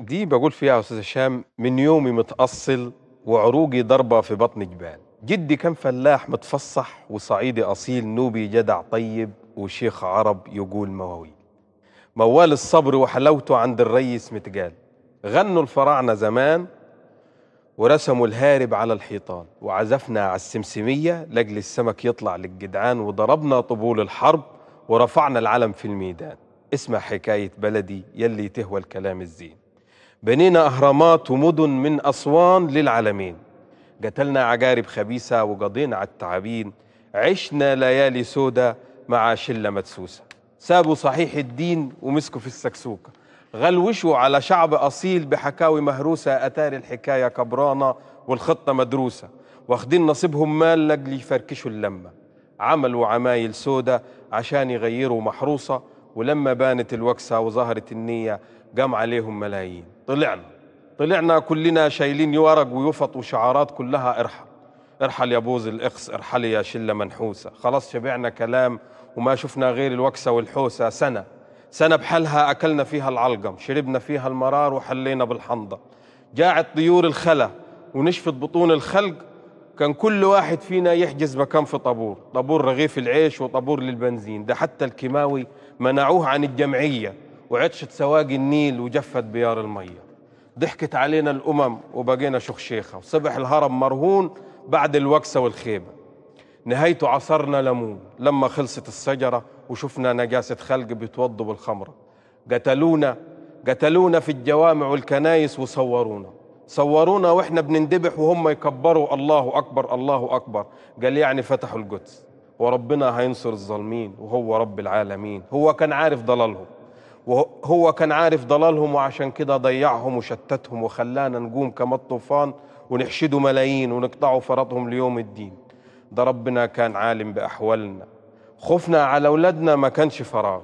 دي بقول فيها يا استاذ هشام من يومي متأصل وعروقي ضربة في بطن جبال جدي كان فلاح متفصح وصعيدي أصيل نوبي جدع طيب وشيخ عرب يقول مواويل موال الصبر وحلاوته عند الريس متقال غنوا الفراعنة زمان ورسموا الهارب على الحيطان وعزفنا على السمسمية لأجل السمك يطلع للجدعان وضربنا طبول الحرب ورفعنا العلم في الميدان اسمع حكاية بلدي يلي تهوى الكلام الزين بنينا أهرامات ومدن من أسوان للعالمين قتلنا عجارب خبيثة وقضينا على التعابين عشنا ليالي سودة مع شلة مدسوسة سابوا صحيح الدين ومسكوا في السكسوكة غلوشوا على شعب أصيل بحكاوي مهروسة أتار الحكاية كبرانة والخطة مدروسة واخدين نصيبهم مال لجل يفركشوا اللمة عملوا عمايل سودة عشان يغيروا محروسة ولما بانت الوكسة وظهرت النية قام عليهم ملايين طلعنا طلعنا كلنا شايلين ورق ويفط وشعارات كلها ارحل ارحل يا بوز الاقص ارحل يا شله منحوسه خلاص شبعنا كلام وما شفنا غير الوكسه والحوسه سنه سنه بحالها اكلنا فيها العلقم شربنا فيها المرار وحلينا بالحنضه جاعت طيور الخلا ونشفت بطون الخلق كان كل واحد فينا يحجز مكان في طابور طابور رغيف العيش وطابور للبنزين ده حتى الكيماوي منعوه عن الجمعيه وعطشت سواقي النيل وجفت بيار المية ضحكت علينا الأمم وبقينا شخشيخة وصبح الهرم مرهون بعد الوكسة والخيبة نهايته عصرنا ليمون لما خلصت الشجرة وشفنا نجاسة خلق بيتوضوا بالخمرة قتلونا قتلونا في الجوامع والكنايس وصورونا صورونا واحنا بنندبح وهم يكبروا الله أكبر الله أكبر قال يعني فتحوا القدس وربنا هينصر الظالمين وهو رب العالمين هو كان عارف ضلالهم وهو كان عارف ضلالهم وعشان كده ضيعهم وشتتهم وخلانا نقوم كما الطوفان ونحشدوا ملايين ونقطعوا فرطهم ليوم الدين ده ربنا كان عالم بأحوالنا خوفنا على أولادنا ما كانش فراغ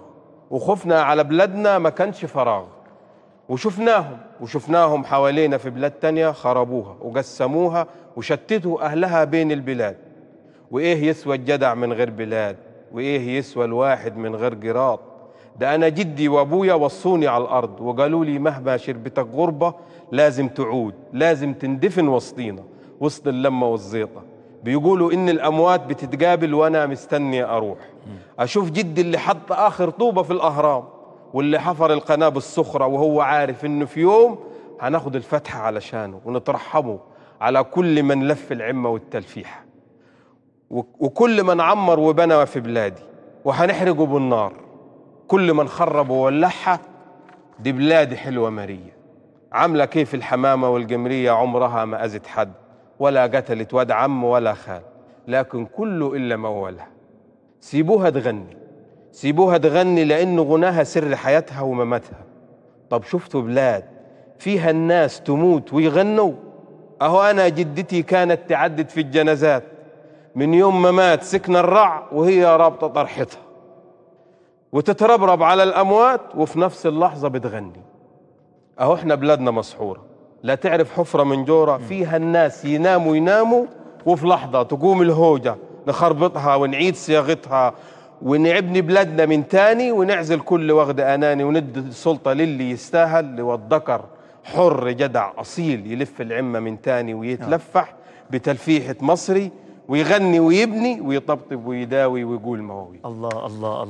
وخوفنا على بلادنا ما كانش فراغ وشفناهم وشفناهم حوالينا في بلاد تانية خربوها وقسموها وشتتوا أهلها بين البلاد وإيه يسوى الجدع من غير بلاد وإيه يسوى الواحد من غير جراط ده أنا جدي وأبويا وصوني على الأرض وقالوا لي مهما شربتك غربة لازم تعود لازم تندفن وسطينا وسط اللمة والزيطة بيقولوا إن الأموات بتتقابل وأنا مستني أروح أشوف جدي اللي حط آخر طوبة في الأهرام واللي حفر القناة بالصخرة وهو عارف إنه في يوم هناخد الفتحة علشانه ونترحمه على كل من لف العمة والتلفيحة وكل من عمر وبنى في بلادي وهنحرقه بالنار كل من خرب وولعها دي بلادي حلوة مارية عاملة كيف الحمامة والجمرية عمرها ما أذت حد ولا قتلت واد عم ولا خال لكن كله إلا مولها سيبوها تغني سيبوها تغني لأن غناها سر حياتها ومماتها طب شفتوا بلاد فيها الناس تموت ويغنوا أهو أنا جدتي كانت تعدد في الجنازات من يوم ما مات سكن الرع وهي رابطة طرحتها وتتربرب على الأموات وفي نفس اللحظة بتغني أهو إحنا بلادنا مسحورة لا تعرف حفرة من جورة فيها الناس يناموا يناموا وفي لحظة تقوم الهوجة نخربطها ونعيد صياغتها ونعبني بلادنا من تاني ونعزل كل وغد أناني وندي السلطة للي يستاهل لو الذكر حر جدع أصيل يلف العمة من تاني ويتلفح نعم. بتلفيحة مصري ويغني ويبني ويطبطب ويداوي ويقول مواوي الله الله الله